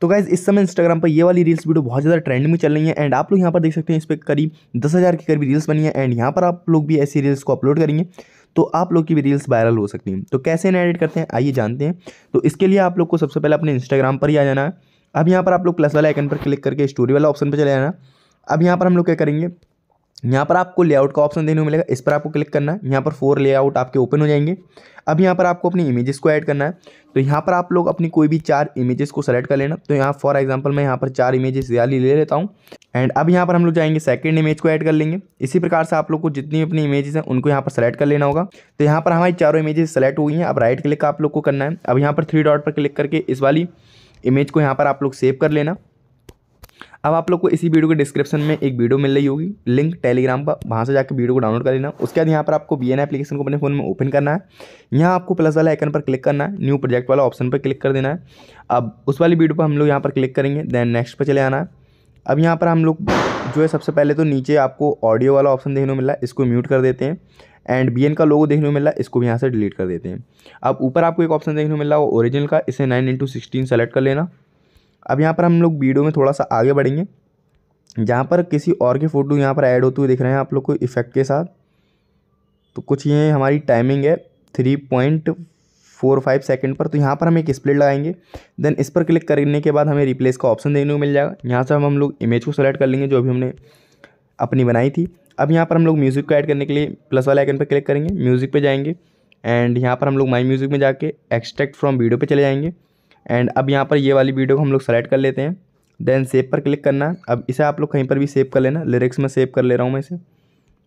तो गाइज इस समय इंस्टाग्राम पर ये वाली रील्स वीडियो बहुत ज़्यादा ट्रेंड में चल रही है एंड आप लोग यहाँ पर देख सकते हैं इस पर करीब दस हज़ार के करीब रील्स बनी है एंड यहाँ पर आप लोग भी ऐसी रील्स को अपलोड करेंगे तो आप लोग की भी रील्स वायरल हो सकती हैं तो कैसे इन्हें एडिट करते हैं आइए जानते हैं तो इसके लिए आप लोग को सबसे पहले अपने इंस्टाग्राम पर ही आ जाना है अब यहाँ पर आप लोग प्लस वाला आइकन पर क्लिक करके स्टोरी वाला ऑप्शन पर चले जाना अब यहाँ पर हम लोग क्या करेंगे यहाँ पर आपको लेआउट का ऑप्शन देने को मिलेगा इस पर आपको क्लिक करना है यहाँ पर फोर लेआउट आपके ओपन हो जाएंगे अब यहाँ पर आपको अपनी इमेजेस को ऐड करना है तो यहाँ पर आप लोग अपनी कोई भी चार इमेजेस को सेलेक्ट कर लेना तो यहाँ फॉर एग्जांपल मैं यहाँ पर चार इमेजेस वाली ले लेता हूँ एंड अब यहाँ पर हम लोग जाएंगे सेकेंड इमेज को ऐड कर लेंगे इसी प्रकार से आप लोग को जितनी अपनी इमेजेस हैं उनको यहाँ पर सेलेक्ट कर लेना होगा तो यहाँ पर हमारी चारों इमेजेस सेलेक्ट हुई हैं अब राइट क्लिक आप लोग को करना है अब यहाँ पर थ्री डॉट पर क्लिक करके इस वाली इमेज को यहाँ पर आप लोग सेव कर लेना अब आप लोग को इसी वीडियो के डिस्क्रिप्शन में एक वीडियो मिल रही होगी लिंक टेलीग्राम पर वहाँ से जाकर वीडियो को डाउनलोड कर लेना उसके बाद यहाँ पर आपको बी एन एप्लीकेशन को अपने फ़ोन में ओपन करना है यहाँ आपको प्लस वाला आइकन पर क्लिक करना है न्यू प्रोजेक्ट वाला ऑप्शन पर क्लिक कर देना है अब उस वाली वीडियो पर हम लोग यहाँ पर क्लिक करेंगे दैन नेक्स्ट पर चले आना है अब यहाँ पर हम लोग जो है सबसे पहले तो नीचे आपको ऑडियो वाला ऑप्शन देखने को मिला है इसको म्यूट कर देते हैं एंड बी का लोगो देखने को मिला है इसको भी यहाँ से डिलीट कर देते हैं अब ऊपर आपको एक ऑप्शन देखने को मिला है वो ओरिजिनल का इसे नाइन इंटू सिक्सटीन सेलेक्ट कर लेना अब यहाँ पर हम लोग वीडियो में थोड़ा सा आगे बढ़ेंगे जहाँ पर किसी और के फ़ोटो यहाँ पर ऐड होते हुए दिख रहे हैं आप लोग को इफ़ेक्ट के साथ तो कुछ ये हमारी टाइमिंग है three point four five second पर तो यहाँ पर हम एक स्प्लिट लगाएंगे देन इस पर क्लिक करने के बाद हमें रिप्लेस का ऑप्शन देखने को मिल जाएगा यहाँ से हम हम लोग इमेज को सेलेक्ट कर लेंगे जो अभी हमने अपनी बनाई थी अब यहाँ पर हम लोग म्यूज़िक को ऐड करने के लिए प्लस वाले आइकन पर क्लिक करेंगे म्यूज़िक पर जाएंगे एंड यहाँ पर हम लोग माई म्यूज़िक में जाके एक्सट्रैक्ट फ्रॉम वीडियो पर चले जाएँगे एंड अब यहाँ पर ये वाली वीडियो को हम लोग सेलेक्ट कर लेते हैं देन सेव पर क्लिक करना अब इसे आप लोग कहीं पर भी सेव कर लेना लिरिक्स में सेव कर ले रहा हूँ मैं इसे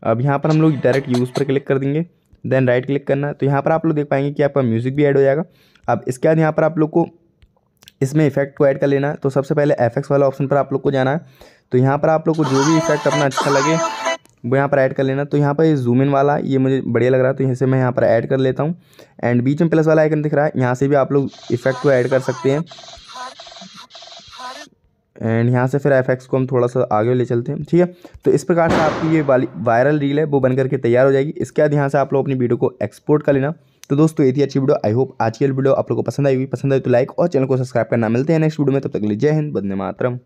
अब यहाँ पर हम लोग डायरेक्ट यूज़ पर क्लिक कर देंगे देन राइट क्लिक करना तो यहाँ पर आप लोग देख पाएंगे कि आपका म्यूज़िक भी ऐड हो जाएगा अब इसके बाद यहाँ पर आप लोग को इसमें इफेक्ट को ऐड कर लेना है तो सबसे पहले एफ वाला ऑप्शन पर आप लोग को जाना है तो यहाँ पर आप लोग को जो भी इफेक्ट अपना अच्छा लगे वो यहाँ पर ऐड कर लेना तो यहाँ पर जूम इन वाला ये मुझे बढ़िया लग रहा है तो यहाँ से मैं यहाँ पर ऐड कर लेता हूँ एंड बीच में प्लस वाला आइकन दिख रहा है यहाँ से भी आप लोग इफेक्ट को ऐड कर सकते हैं एंड यहाँ से फिर एफेक्ट्स को हम थोड़ा सा आगे ले चलते हैं ठीक है तो इस प्रकार से आपकी ये वाली वायरल रील है वो बन करके तैयार हो जाएगी इसके बाद यहाँ से आप लोग अपनी वीडियो को एक्सपोर्ट कर लेना तो दोस्तों ये थी अच्छी वीडियो आई होप आज की वीडियो आप लोग को पसंद आई भी पसंद आई तो लाइक और चैनल को सब्सक्राइब करना मिलते हैं नेक्स्ट वीडियो में तब तक लीजिए जय हिंद बंदे मातरम